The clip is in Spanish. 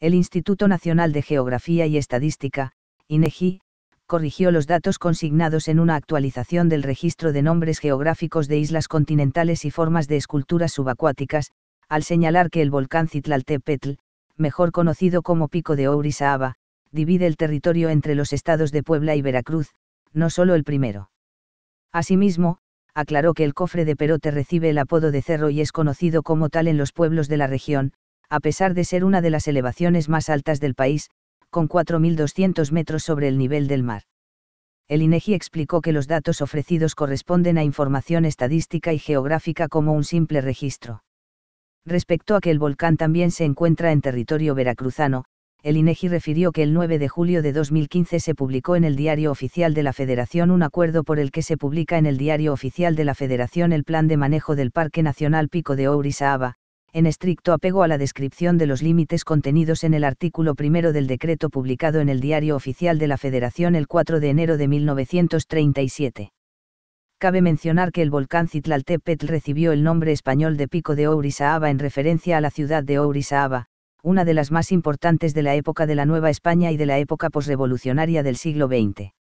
El Instituto Nacional de Geografía y Estadística, INEGI, e corrigió los datos consignados en una actualización del registro de nombres geográficos de islas continentales y formas de esculturas subacuáticas, al señalar que el volcán Citlaltepetl, mejor conocido como Pico de Orizaba, divide el territorio entre los estados de Puebla y Veracruz, no solo el primero. Asimismo, aclaró que el cofre de Perote recibe el apodo de cerro y es conocido como tal en los pueblos de la región, a pesar de ser una de las elevaciones más altas del país, con 4.200 metros sobre el nivel del mar. El INEGI e explicó que los datos ofrecidos corresponden a información estadística y geográfica como un simple registro. Respecto a que el volcán también se encuentra en territorio veracruzano, el INEGI e refirió que el 9 de julio de 2015 se publicó en el Diario Oficial de la Federación un acuerdo por el que se publica en el Diario Oficial de la Federación el Plan de Manejo del Parque Nacional Pico de Ourisaaba en estricto apego a la descripción de los límites contenidos en el artículo primero del decreto publicado en el Diario Oficial de la Federación el 4 de enero de 1937. Cabe mencionar que el volcán Citlaltépetl recibió el nombre español de Pico de Ourisaaba en referencia a la ciudad de Ourisaaba, una de las más importantes de la época de la Nueva España y de la época posrevolucionaria del siglo XX.